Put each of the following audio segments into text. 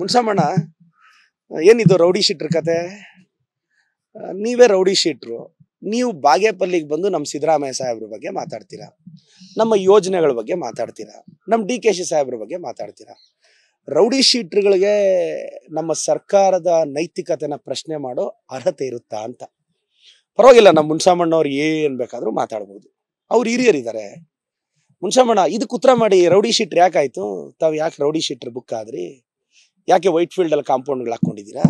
ಮುನ್ಸಮ್ಮಣ್ಣ ಏನಿದು ರೌಡಿ ಶೀಟ್ರ ಕತೆ ನೀವೇ ರೌಡಿ ಶೀಟ್ರು ನೀವು ಬಾಗೇಪಲ್ಲಿಗೆ ಬಂದು ನಮ್ಮ ಸಿದ್ದರಾಮಯ್ಯ ಸಾಹೇಬ್ರ ಬಗ್ಗೆ ಮಾತಾಡ್ತೀರಾ ನಮ್ಮ ಯೋಜನೆಗಳ ಬಗ್ಗೆ ಮಾತಾಡ್ತೀರಾ ನಮ್ಮ ಡಿ ಕೆ ಶಿ ಸಾಹೇಬ್ರ ಬಗ್ಗೆ ಮಾತಾಡ್ತೀರಾ ರೌಡಿ ಶೀಟ್ರುಗಳಿಗೆ ನಮ್ಮ ಸರ್ಕಾರದ ನೈತಿಕತೆನ ಪ್ರಶ್ನೆ ಮಾಡೋ ಅರ್ಹತೆ ಇರುತ್ತಾ ಅಂತ ಪರವಾಗಿಲ್ಲ ನಮ್ಮ ಮುನ್ಸಾಮಣ್ಣವ್ರು ಏನು ಬೇಕಾದರೂ ಮಾತಾಡ್ಬೋದು ಅವ್ರು ಹಿರಿಯರಿದ್ದಾರೆ ಮುನ್ಸಾಮಣ್ಣ ಇದಕ್ಕೆ ಉತ್ತರ ಮಾಡಿ ರೌಡಿ ಶೀಟ್ರ್ ಯಾಕಾಯ್ತು ತಾವು ಯಾಕೆ ರೌಡಿ ಶೀಟ್ರ್ ಬುಕ್ ಆದ್ರಿ ಯಾಕೆ ವೈಟ್ ಫೀಲ್ಡಲ್ಲಿ ಕಾಂಪೌಂಡ್ಗಳು ಹಾಕ್ಕೊಂಡಿದ್ದೀರಾ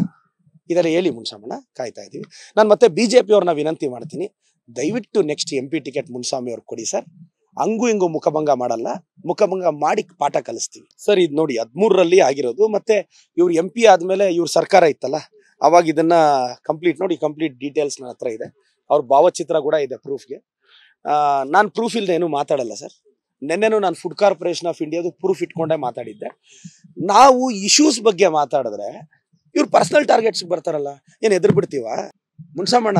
ಇದೆಲ್ಲ ಹೇಳಿ ಮುನ್ಸಾಮಣ್ಣ ಕಾಯ್ತಾ ಇದ್ದೀವಿ ನಾನು ಮತ್ತೆ ಬಿ ಜೆ ಪಿಯವ್ರನ್ನ ವಿನಂತಿ ಮಾಡ್ತೀನಿ ದಯವಿಟ್ಟು next M P ticket Muniswamy ಅವ್ರು ಕೊಡಿ ಸರ್ ಹಂಗೂ ಹಿಂಗೂ ಮುಖಭಂಗ ಮಾಡಲ್ಲ ಮುಖಭಂಗ ಮಾಡಿ ಪಾಠ ಕಲಿಸ್ತೀವಿ ಸರ್ ಇದು ನೋಡಿ ಹದಿಮೂರರಲ್ಲಿ ಆಗಿರೋದು ಮತ್ತೆ ಇವ್ರು ಎಂ ಪಿ ಆದಮೇಲೆ ಇವ್ರ ಸರ್ಕಾರ ಇತ್ತಲ್ಲ ಅವಾಗ ಇದನ್ನ ಕಂಪ್ಲೀಟ್ ನೋಡಿ ಕಂಪ್ಲೀಟ್ ಡೀಟೇಲ್ಸ್ ನನ್ನ ಹತ್ರ ಇದೆ ಅವ್ರ ಭಾವಚಿತ್ರ ಕೂಡ ಇದೆ ಪ್ರೂಫ್ಗೆ ನಾನು ಪ್ರೂಫ್ ಇಲ್ಲದೆ ಏನು ಮಾತಾಡಲ್ಲ ಸರ್ ನಿನ್ನೆನೂ ನಾನು ಫುಡ್ ಕಾರ್ಪೊರೇಷನ್ ಆಫ್ ಇಂಡಿಯಾದು ಪ್ರೂಫ್ ಇಟ್ಕೊಂಡೇ ಮಾತಾಡಿದ್ದೆ ನಾವು ಇಶ್ಯೂಸ್ ಬಗ್ಗೆ ಮಾತಾಡಿದ್ರೆ ಇವ್ರು ಪರ್ಸನಲ್ ಟಾರ್ಗೆಟ್ಸ್ ಬರ್ತಾರಲ್ಲ ಏನು ಎದುರು ಬಿಡ್ತೀವ ಮುನ್ಸಮ್ಮಣ್ಣ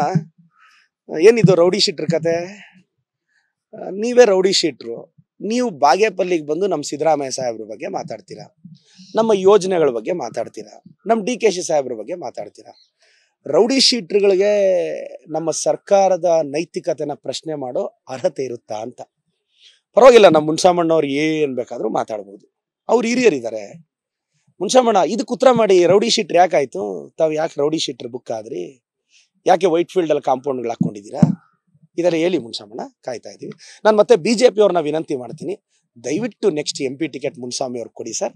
ಏನಿದು ರೌಡಿ ಶೀಟ್ರ್ ಕತೆ ನೀವೇ ರೌಡಿ ಶೀಟ್ರು ನೀವು ಬಾಗೇಪಲ್ಲಿಗೆ ಬಂದು ನಮ್ಮ ಸಿದ್ದರಾಮಯ್ಯ ಸಾಹೇಬ್ರ ಬಗ್ಗೆ ಮಾತಾಡ್ತೀರಾ ನಮ್ಮ ಯೋಜನೆಗಳ ಬಗ್ಗೆ ಮಾತಾಡ್ತೀರಾ ನಮ್ಮ ಡಿ ಕೆ ಶಿ ಸಾಹೇಬ್ರ ಬಗ್ಗೆ ಮಾತಾಡ್ತೀರಾ ರೌಡಿ ಶೀಟ್ಗಳಿಗೆ ನಮ್ಮ ಸರ್ಕಾರದ ನೈತಿಕತೆನ ಪ್ರಶ್ನೆ ಮಾಡೋ ಅರ್ಹತೆ ಇರುತ್ತಾ ಅಂತ ಪರವಾಗಿಲ್ಲ ನಮ್ಮ ಮುನ್ಸಾಮಣ್ಣವ್ರು ಏನು ಬೇಕಾದ್ರೂ ಮಾತಾಡ್ಬೋದು ಅವ್ರು ಹಿರಿಯರಿದ್ದಾರೆ ಮುನ್ಸಾಮಣ್ಣ ಇದಕ್ಕೆ ಉತ್ತರ ಮಾಡಿ ರೌಡಿ ಶೀಟ್ ಯಾಕೆ ಆಯ್ತು ತಾವು ಯಾಕೆ ರೌಡಿ ಶೀಟ್ರ್ ಬುಕ್ ಆದ್ರಿ ಯಾಕೆ ವೈಟ್ ಫೀಲ್ಡ್ ಅಲ್ಲಿ ಕಾಂಪೌಂಡ್ಗಳು ಹಾಕೊಂಡಿದ್ದೀರಾ ಇದೆಲ್ಲ ಹೇಳಿ ಮುನ್ಸಾಮಣ್ಣ ಕಾಯ್ತಾ ಇದ್ದೀವಿ ನಾನು ಮತ್ತೆ ಬಿ ಜೆ ಪಿಯವ್ರನ್ನ ವಿನಂತಿ ಮಾಡ್ತೀನಿ ದಯವಿಟ್ಟು next M P ticket Muniswamy ಅವ್ರಿಗೆ ಕೊಡಿ ಸರ್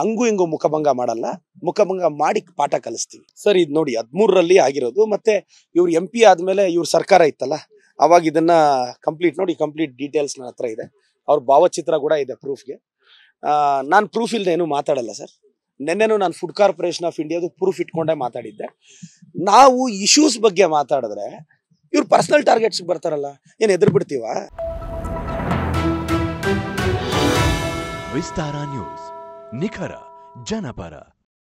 ಹಂಗೂ ಹಿಂಗು ಮುಖಭಂಗ ಮಾಡಲ್ಲ ಮುಖಭಂಗ ಮಾಡಿ ಪಾಠ ಕಲಿಸ್ತೀವಿ ಸರ್ ಇದು ನೋಡಿ ಹದಿಮೂರರಲ್ಲಿ ಆಗಿರೋದು ಮತ್ತೆ ಇವ್ರು ಎಂ ಪಿ ಆದಮೇಲೆ ಇವ್ರ ಸರ್ಕಾರ ಇತ್ತಲ್ಲ ಅವಾಗ ಇದನ್ನ ಕಂಪ್ಲೀಟ್ ನೋಡಿ ಕಂಪ್ಲೀಟ್ ಡೀಟೇಲ್ಸ್ ನನ್ನ ಹತ್ರ ಇದೆ ಅವ್ರ ಭಾವಚಿತ್ರ ಕೂಡ ಇದೆ ಪ್ರೂಫ್ಗೆ ನಾನು ಪ್ರೂಫ್ ಇಲ್ಲದೆ ಏನು ಮಾತಾಡಲ್ಲ ಸರ್ ನಿನ್ನೆನೂ ನಾನು ಫುಡ್ ಕಾರ್ಪೊರೇಷನ್ ಆಫ್ ಇಂಡಿಯಾದು ಪ್ರೂಫ್ ಇಟ್ಕೊಂಡೇ ಮಾತಾಡಿದ್ದೆ ನಾವು ಇಶ್ಯೂಸ್ ಬಗ್ಗೆ ಮಾತಾಡಿದ್ರೆ ಇವ್ರು ಪರ್ಸನಲ್ ಟಾರ್ಗೆಟ್ಸ್ ಬರ್ತಾರಲ್ಲ ಏನು ಎದುರು ಬಿಡ್ತೀವ ವಿಸ್ತಾರ ನ್ಯೂಸ್ ನಿಖರ ಜನಪರ